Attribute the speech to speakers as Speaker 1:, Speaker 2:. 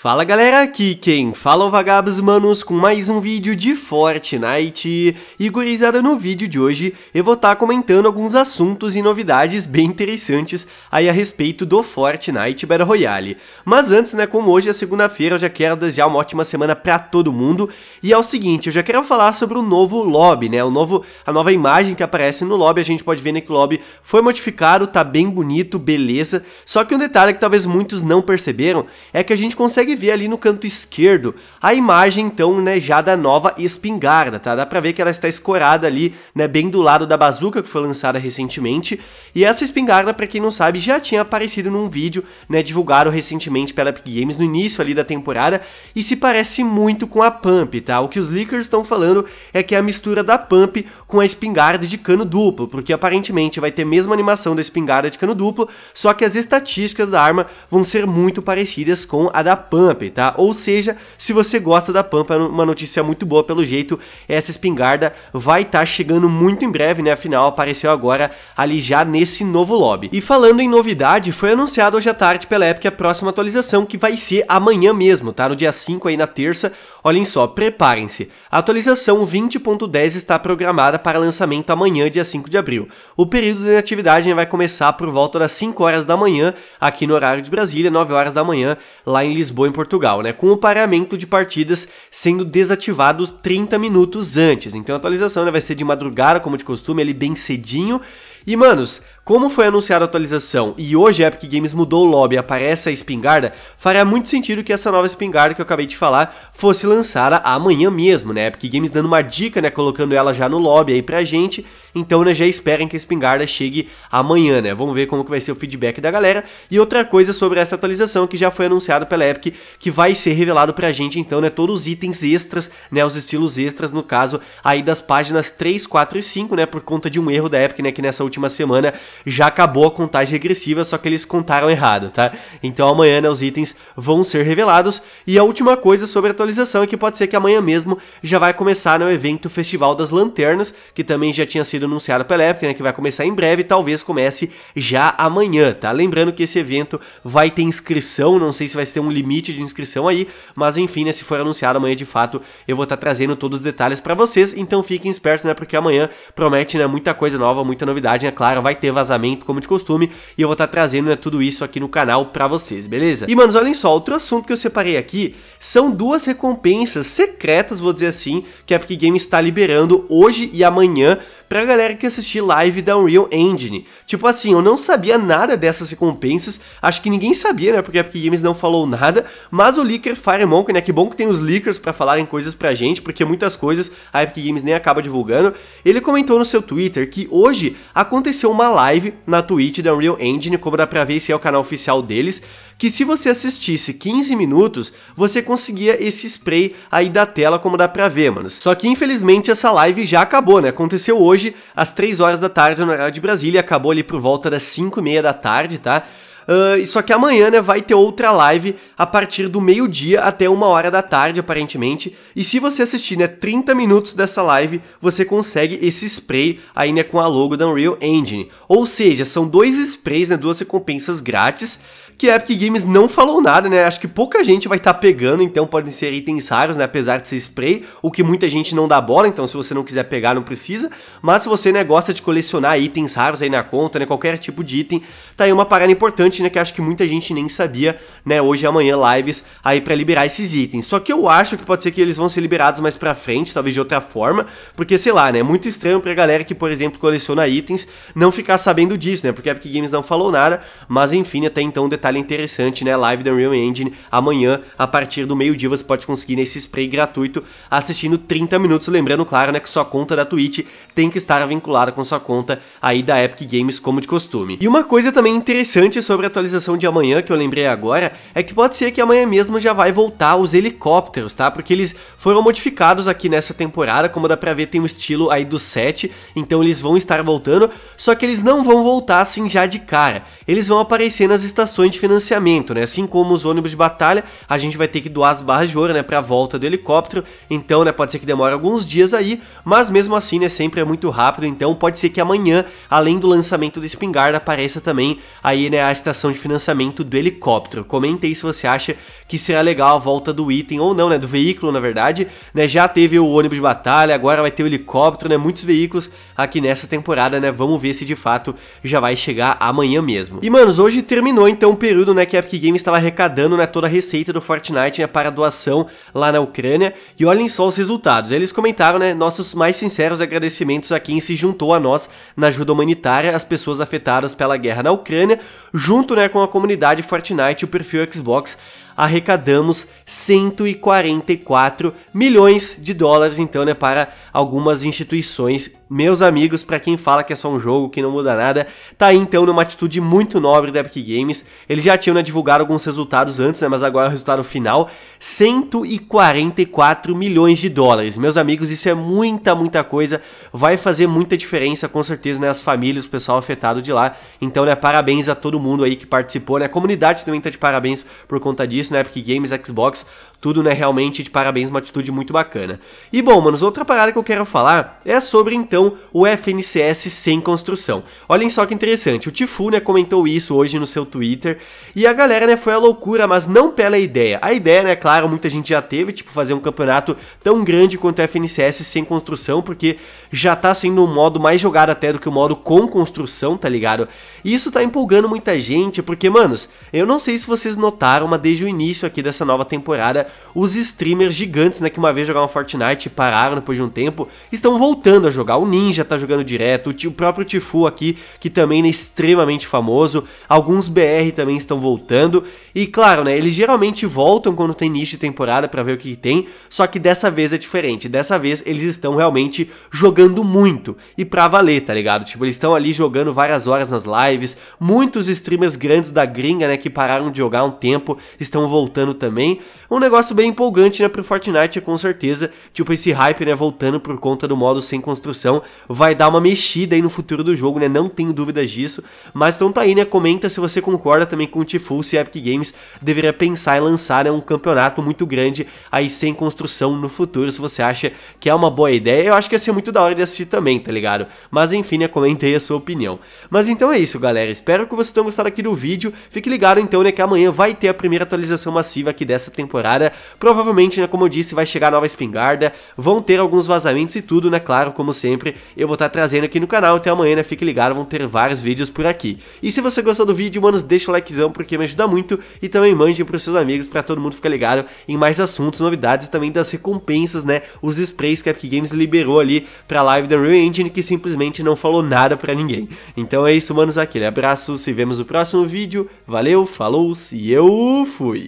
Speaker 1: Fala galera, aqui quem fala é o Vagabos Manos com mais um vídeo de Fortnite e gurizada no vídeo de hoje eu vou estar tá comentando alguns assuntos e novidades bem interessantes aí a respeito do Fortnite Battle Royale. Mas antes, né, como hoje é segunda-feira, eu já quero desejar uma ótima semana pra todo mundo e é o seguinte, eu já quero falar sobre o novo lobby, né, o novo, a nova imagem que aparece no lobby, a gente pode ver né, que o lobby foi modificado, tá bem bonito, beleza, só que um detalhe que talvez muitos não perceberam é que a gente consegue consegue ver ali no canto esquerdo a imagem então, né, já da nova espingarda, tá? Dá pra ver que ela está escorada ali, né, bem do lado da bazuca que foi lançada recentemente. E essa espingarda, para quem não sabe, já tinha aparecido num vídeo, né, divulgado recentemente pela Epic Games no início ali da temporada e se parece muito com a Pump, tá? O que os leakers estão falando é que é a mistura da Pump com a espingarda de cano duplo, porque aparentemente vai ter a mesma animação da espingarda de cano duplo, só que as estatísticas da arma vão ser muito parecidas com a da Pump Pump, tá? Ou seja, se você gosta da Pump, é uma notícia muito boa pelo jeito, essa espingarda vai estar tá chegando muito em breve, né? Afinal, apareceu agora ali já nesse novo lobby. E falando em novidade, foi anunciado hoje à tarde pela Epic a próxima atualização, que vai ser amanhã mesmo, tá? No dia 5 aí na terça, olhem só, preparem-se. A atualização 20.10 está programada para lançamento amanhã, dia 5 de abril. O período de atividade né, vai começar por volta das 5 horas da manhã, aqui no horário de Brasília, 9 horas da manhã, lá em Lisboa em Portugal, né? Com o paramento de partidas sendo desativados 30 minutos antes. Então a atualização né, vai ser de madrugada, como de costume, ali bem cedinho. E, manos, como foi anunciada a atualização e hoje a Epic Games mudou o lobby e aparece a espingarda, faria muito sentido que essa nova espingarda que eu acabei de falar fosse lançada amanhã mesmo, né? A Epic Games dando uma dica, né? Colocando ela já no lobby aí pra gente. Então, né, já esperem que a espingarda chegue amanhã, né? Vamos ver como que vai ser o feedback da galera. E outra coisa sobre essa atualização que já foi anunciada pela Epic, que vai ser revelado pra gente, então, né? Todos os itens extras, né? Os estilos extras, no caso, aí das páginas 3, 4 e 5, né? Por conta de um erro da Epic, né? Que nessa última semana já acabou a contagem regressiva, só que eles contaram errado, tá? Então amanhã né, os itens vão ser revelados. E a última coisa sobre a atualização é que pode ser que amanhã mesmo já vai começar né, o evento Festival das Lanternas, que também já tinha sido anunciado pela Epic, né, que vai começar em breve, talvez comece já amanhã, tá? Lembrando que esse evento vai ter inscrição, não sei se vai ter um limite de inscrição aí, mas enfim, né, se for anunciado amanhã de fato, eu vou estar tá trazendo todos os detalhes para vocês, então fiquem espertos, né, porque amanhã promete, né, muita coisa nova, muita novidade, é né, claro, vai ter vazamento vazamento, como de costume, e eu vou estar tá trazendo né, tudo isso aqui no canal para vocês, beleza? E, manos, olhem só, outro assunto que eu separei aqui são duas recompensas secretas, vou dizer assim, que a Epic Games está liberando hoje e amanhã pra galera que assistir live da Unreal Engine. Tipo assim, eu não sabia nada dessas recompensas, acho que ninguém sabia, né? Porque a Epic Games não falou nada, mas o leaker Firemonk, né? Que bom que tem os leakers para falarem coisas pra gente, porque muitas coisas a Epic Games nem acaba divulgando. Ele comentou no seu Twitter que hoje aconteceu uma live na Twitch da Unreal Engine, como dá pra ver, esse é o canal oficial deles, que se você assistisse 15 minutos, você conseguia esse spray aí da tela, como dá pra ver, mano. Só que infelizmente essa live já acabou, né? Aconteceu hoje hoje, às 3 horas da tarde, no horário de Brasília. Acabou ali por volta das 5 e meia da tarde, tá? Uh, só que amanhã, né, vai ter outra live a partir do meio-dia até uma hora da tarde, aparentemente. E se você assistir, né, 30 minutos dessa live, você consegue esse spray aí, né, com a logo da Unreal Engine. Ou seja, são dois sprays, né, duas recompensas grátis que a Epic Games não falou nada, né? Acho que pouca gente vai estar tá pegando, então podem ser itens raros, né? Apesar de ser spray, o que muita gente não dá bola, então se você não quiser pegar, não precisa. Mas se você, né, gosta de colecionar itens raros aí na conta, né? Qualquer tipo de item, tá aí uma parada importante, né? Que acho que muita gente nem sabia, né? Hoje e amanhã lives aí para liberar esses itens. Só que eu acho que pode ser que eles vão ser liberados mais pra frente, talvez de outra forma, porque sei lá, né? É muito estranho pra galera que, por exemplo, coleciona itens não ficar sabendo disso, né? Porque a Epic Games não falou nada, mas enfim, até então detalhe detalhe interessante, né? Live da Unreal Engine. Amanhã, a partir do meio-dia, você pode conseguir nesse spray gratuito assistindo 30 minutos. Lembrando, claro, né, que sua conta da Twitch tem que estar vinculada com sua conta aí da Epic Games, como de costume. E uma coisa também interessante sobre a atualização de amanhã, que eu lembrei agora, é que pode ser que amanhã mesmo já vai voltar os helicópteros, tá? Porque eles foram modificados aqui nessa temporada, como dá pra ver, tem o um estilo aí do 7, então eles vão estar voltando, só que eles não vão voltar assim já de cara. Eles vão aparecer nas estações de de financiamento, né? Assim como os ônibus de batalha, a gente vai ter que doar as barras de ouro, né, para a volta do helicóptero. Então, né, pode ser que demore alguns dias aí, mas mesmo assim, né, sempre é muito rápido. Então, pode ser que amanhã, além do lançamento do espingarda, apareça também aí, né, a estação de financiamento do helicóptero. Comente aí se você acha que será legal a volta do item ou não, né, do veículo, na verdade, né? Já teve o ônibus de batalha, agora vai ter o helicóptero, né? Muitos veículos aqui nessa temporada, né? Vamos ver se de fato já vai chegar amanhã mesmo. E manos, hoje terminou então o período né, que a Epic Games estava arrecadando né, toda a receita do Fortnite né, para doação lá na Ucrânia. E olhem só os resultados. Eles comentaram né, nossos mais sinceros agradecimentos a quem se juntou a nós na ajuda humanitária às pessoas afetadas pela guerra na Ucrânia, junto né, com a comunidade Fortnite e o perfil Xbox arrecadamos 144 milhões de dólares, então, né, para algumas instituições. Meus amigos, para quem fala que é só um jogo, que não muda nada, tá aí então numa atitude muito nobre da Epic Games. Eles já tinham né, divulgado alguns resultados antes, né, mas agora é o resultado final, 144 milhões de dólares. Meus amigos, isso é muita, muita coisa, vai fazer muita diferença com certeza né, as famílias, o pessoal afetado de lá. Então, né, parabéns a todo mundo aí que participou, né? A comunidade também tá de parabéns por conta disso isso na Epic Games, Xbox, tudo, né, realmente de parabéns, uma atitude muito bacana. E bom, manos, outra parada que eu quero falar é sobre então o FNCS sem construção. Olhem só que interessante, o Tifu, né, comentou isso hoje no seu Twitter e a galera, né, foi a loucura, mas não pela ideia. A ideia, né, claro, muita gente já teve, tipo, fazer um campeonato tão grande quanto o FNCS sem construção, porque já tá sendo um modo mais jogado até do que o um modo com construção, tá ligado? E isso tá empolgando muita gente, porque, manos, eu não sei se vocês notaram, mas desde o início início aqui dessa nova temporada, os streamers gigantes, né, que uma vez jogaram Fortnite e pararam depois de um tempo, estão voltando a jogar. O Ninja tá jogando direto, o próprio Tifu aqui, que também é extremamente famoso, alguns BR também estão voltando, e claro, né, eles geralmente voltam quando tem início de temporada para ver o que tem, só que dessa vez é diferente, dessa vez eles estão realmente jogando muito, e pra valer, tá ligado? Tipo, eles estão ali jogando várias horas nas lives, muitos streamers grandes da gringa, né, que pararam de jogar um tempo, estão voltando também. Um negócio bem empolgante, né, pro Fortnite, com certeza. Tipo, esse hype, né, voltando por conta do modo sem construção, vai dar uma mexida aí no futuro do jogo, né, não tenho dúvidas disso. Mas então tá aí, né, comenta se você concorda também com o Tifu, se a Epic Games deveria pensar em lançar, né, um campeonato muito grande aí sem construção no futuro, se você acha que é uma boa ideia. Eu acho que ia ser muito da hora de assistir também, tá ligado? Mas enfim, né, comenta aí a sua opinião. Mas então é isso, galera, espero que vocês tenham gostado aqui do vídeo. Fique ligado então, né, que amanhã vai ter a primeira atualização atualização massiva aqui dessa temporada. Provavelmente, né, como eu disse, vai chegar nova espingarda, vão ter alguns vazamentos e tudo, né? Claro, como sempre, eu vou estar tá trazendo aqui no canal. Até amanhã, né? Fique ligado, vão ter vários vídeos por aqui. E se você gostou do vídeo, manos, deixa o likezão porque me ajuda muito e também mande para os seus amigos para todo mundo ficar ligado em mais assuntos, novidades também das recompensas, né? Os sprays que a Epic Games liberou ali para a live da Real Engine que simplesmente não falou nada para ninguém. Então é isso, manos, aquele abraço, se vemos no próximo vídeo. Valeu, falou, se eu fui.